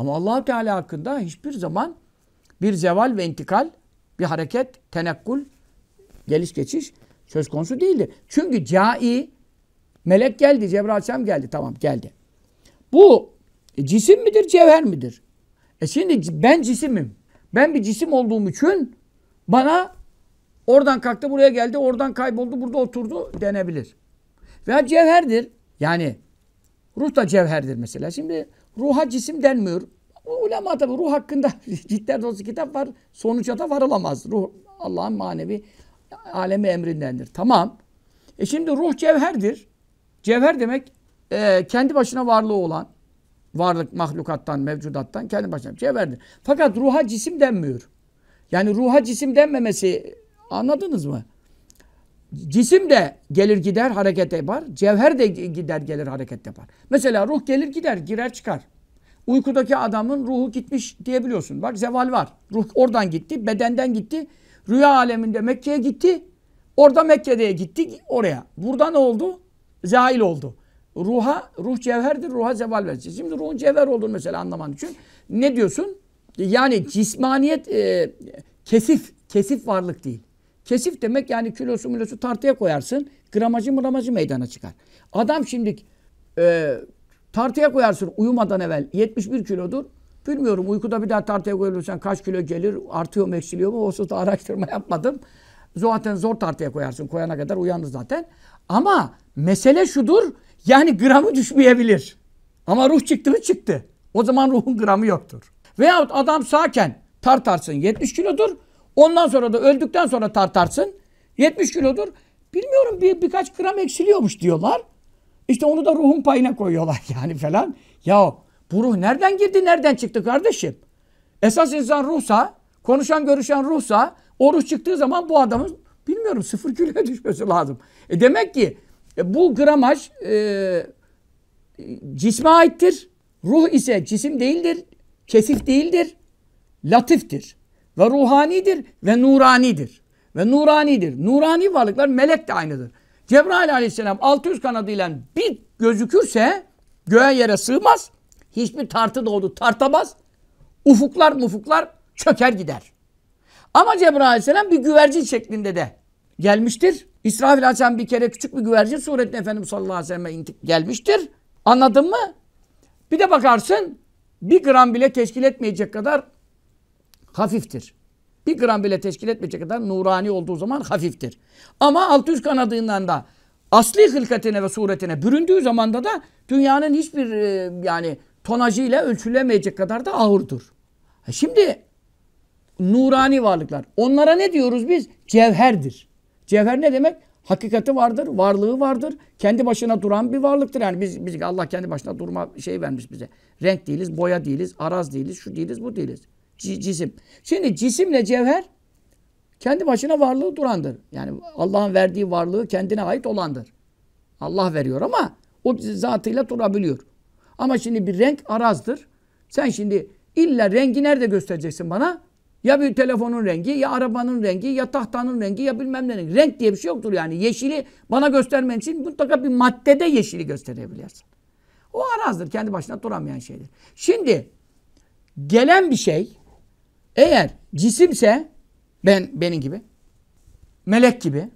Ama allah Teala hakkında hiçbir zaman bir zeval ve intikal, bir hareket, tenekkul, geliş geçiş söz konusu değildir. Çünkü cai, melek geldi, Cebrail Aleyhisselam geldi, tamam geldi. Bu e, cisim midir, cevher midir? E şimdi ben cisimim. Ben bir cisim olduğum için bana oradan kalktı buraya geldi, oradan kayboldu, burada oturdu denebilir. Veya cevherdir. Yani Ruh da cevherdir mesela. Şimdi ruha cisim denmiyor. O ulema tabi ruh hakkında cidden dolusu kitap var. Sonuca da varılamaz. Ruh Allah'ın manevi alemi emrindendir. Tamam. E şimdi ruh cevherdir. Cevher demek e, kendi başına varlığı olan varlık mahlukattan, mevcudattan kendi başına cevherdir. Fakat ruha cisim denmiyor. Yani ruha cisim denmemesi anladınız mı? Cisim de gelir gider hareket yapar. Cevher de gider gelir hareket yapar. Mesela ruh gelir gider girer çıkar. Uykudaki adamın ruhu gitmiş diyebiliyorsun. Bak zeval var. Ruh oradan gitti, bedenden gitti. Rüya aleminde Mekke'ye gitti. Orada Mekke'de gitti oraya. Burada ne oldu? Zahil oldu. Ruha, ruh cevherdir, ruha zeval verecek. Şimdi ruhun cevher olduğunu mesela anlaman için ne diyorsun? Yani cismaniyet e, kesif, kesif varlık değil. Kesif demek yani kilosu milosu tartıya koyarsın. Gramajı mıramacı meydana çıkar. Adam şimdi e, tartıya koyarsın uyumadan evvel 71 kilodur. Bilmiyorum uykuda bir daha tartıya koyulursan kaç kilo gelir, artıyor mu eksiliyor mu o hususta araştırma yapmadım. Zaten zor tartıya koyarsın koyana kadar uyanır zaten. Ama mesele şudur yani gramı düşmeyebilir. Ama ruh çıktı mı çıktı. O zaman ruhun gramı yoktur. Veyahut adam sağken tartarsın 70 kilodur. Ondan sonra da öldükten sonra tartarsın. 70 kilodur. Bilmiyorum bir, birkaç gram eksiliyormuş diyorlar. İşte onu da ruhun payına koyuyorlar yani falan. Ya bu ruh nereden girdi nereden çıktı kardeşim? Esas insan ruhsa, konuşan görüşen ruhsa o ruh çıktığı zaman bu adamın bilmiyorum sıfır kiloya düşmesi lazım. E demek ki e, bu gramaj e, cisme aittir. Ruh ise cisim değildir. Kesif değildir. Latiftir. Ve ruhanidir ve nuranidir. Ve nuranidir. Nurani varlıklar melek de aynıdır. Cebrail aleyhisselam 600 kanadıyla bir gözükürse göğe yere sığmaz. Hiçbir tartı doğdu tartamaz. Ufuklar mufuklar çöker gider. Ama Cebrail aleyhisselam bir güvercin şeklinde de gelmiştir. İsrafil aleyhisselam bir kere küçük bir güvercin suretine Efendimiz sallallahu aleyhi ve sellem'e gelmiştir. Anladın mı? Bir de bakarsın bir gram bile teşkil etmeyecek kadar hafiftir. Bir gram bile teşkil etmeyecek kadar nurani olduğu zaman hafiftir. Ama alt üst kanadından da asli hılkatine ve suretine büründüğü zamanda da dünyanın hiçbir e, yani tonajıyla ölçülemeyecek kadar da ağırdır. E şimdi nurani varlıklar. Onlara ne diyoruz biz? Cevherdir. Cevher ne demek? Hakikati vardır, varlığı vardır. Kendi başına duran bir varlıktır. Yani biz, biz Allah kendi başına durma şey vermiş bize. Renk değiliz, boya değiliz, araz değiliz, şu değiliz, bu değiliz cisim. Şimdi cisimle cevher kendi başına varlığı durandır. Yani Allah'ın verdiği varlığı kendine ait olandır. Allah veriyor ama o zatıyla durabiliyor. Ama şimdi bir renk arazdır. Sen şimdi illa rengi nerede göstereceksin bana? Ya bir telefonun rengi, ya arabanın rengi, ya tahtanın rengi, ya bilmem ne rengi. Renk diye bir şey yoktur yani. Yeşili bana göstermen için mutlaka bir maddede yeşili gösterebilirsin. O arazdır. Kendi başına duramayan şeydir. Şimdi gelen bir şey eğer cisimse ben benim gibi melek gibi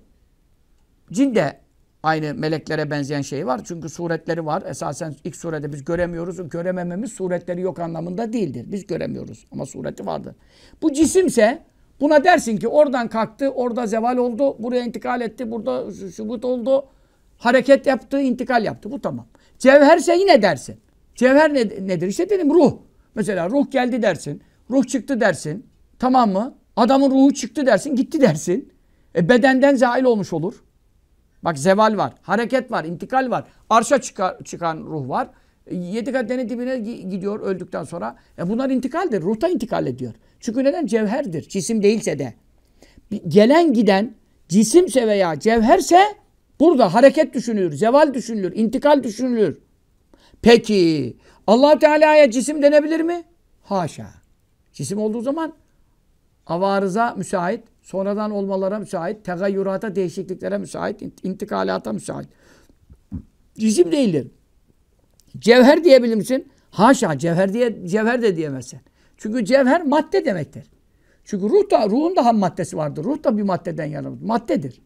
cin de aynı meleklere benzeyen şey var. Çünkü suretleri var. Esasen ilk surede biz göremiyoruz. Göremememiz suretleri yok anlamında değildir. Biz göremiyoruz ama sureti vardı. Bu cisimse buna dersin ki oradan kalktı, orada zeval oldu, buraya intikal etti, burada şubut oldu, hareket yaptı, intikal yaptı. Bu tamam. Cevherse yine dersin. Cevher ne, nedir? İşte dedim ruh. Mesela ruh geldi dersin. Ruh çıktı dersin. Tamam mı? Adamın ruhu çıktı dersin. Gitti dersin. E bedenden zail olmuş olur. Bak zeval var. Hareket var. intikal var. Arşa çıkar, çıkan ruh var. E, yedi kaddenin dibine gidiyor öldükten sonra. E bunlar intikaldir. Ruhta intikal ediyor. Çünkü neden? Cevherdir. Cisim değilse de. Gelen giden cisimse veya cevherse burada hareket düşünülür. Zeval düşünülür. intikal düşünülür. Peki allah Teala'ya cisim denebilir mi? Haşa. Cisim olduğu zaman avarıza müsait, sonradan olmalara müsait, tegayyürata, değişikliklere müsait, intikalata müsait. Cisim değildir. Cevher diyebilir misin? Haşa, cevher diye cevher de diyemezsin. Çünkü cevher madde demektir. Çünkü ruh da, ruhun da ham maddesi vardır. Ruh da bir maddeden yaratılır. Maddedir.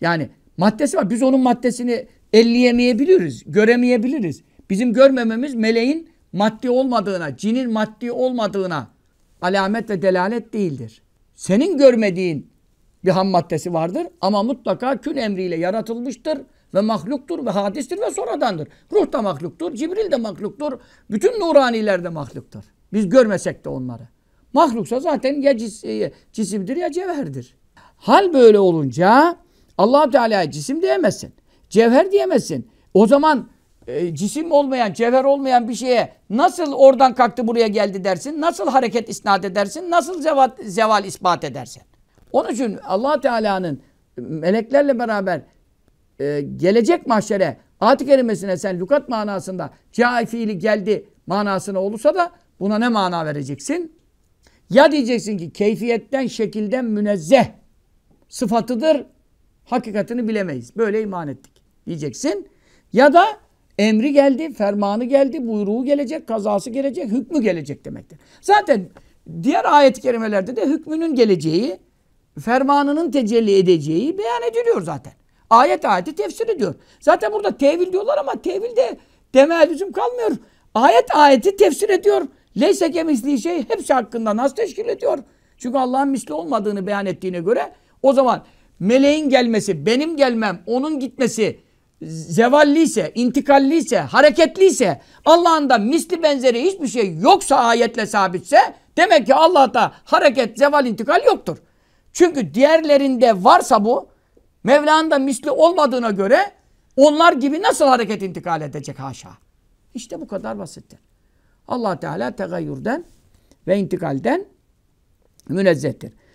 Yani maddesi var. Biz onun maddesini elleyemeyebiliriz, göremeyebiliriz. Bizim görmememiz meleğin maddi olmadığına, cinin maddi olmadığına alamet ve delalet değildir. Senin görmediğin bir ham maddesi vardır ama mutlaka kün emriyle yaratılmıştır ve mahluktur ve hadistir ve sonradandır. Ruh da mahluktur, Cibril de mahluktur, bütün nuraniler de mahluktur. Biz görmesek de onları. Mahluksa zaten ya cis, e, cisimdir ya cevherdir. Hal böyle olunca allah Teala cisim diyemezsin, cevher diyemezsin. O zaman e, cisim olmayan, cevher olmayan bir şeye nasıl oradan kalktı buraya geldi dersin? Nasıl hareket isnat edersin? Nasıl zeval, zeval ispat edersin? Onun için allah Teala'nın meleklerle beraber e, gelecek mahşere ayet-i sen lukat manasında cai fiili geldi manasına olursa da buna ne mana vereceksin? Ya diyeceksin ki keyfiyetten, şekilden münezzeh sıfatıdır. Hakikatini bilemeyiz. Böyle iman ettik diyeceksin. Ya da Emri geldi, fermanı geldi, buyruğu gelecek, kazası gelecek, hükmü gelecek demektir. Zaten diğer ayet-i kerimelerde de hükmünün geleceği, fermanının tecelli edeceği beyan ediliyor zaten. Ayet ayeti tefsir ediyor. Zaten burada tevil diyorlar ama tevil de demeye lüzum kalmıyor. Ayet ayeti tefsir ediyor. Leyse kemisliği şey hepsi hakkında nasıl teşkil ediyor. Çünkü Allah'ın misli olmadığını beyan ettiğine göre o zaman meleğin gelmesi, benim gelmem, onun gitmesi zevalliyse, intikalliyse, hareketliyse, Allah'ın da misli benzeri hiçbir şey yoksa ayetle sabitse demek ki Allah'ta hareket, zeval, intikal yoktur. Çünkü diğerlerinde varsa bu Mevla'nın da misli olmadığına göre onlar gibi nasıl hareket intikal edecek haşa. İşte bu kadar basittir. Allah Teala tegayyürden ve intikalden münezzehtir.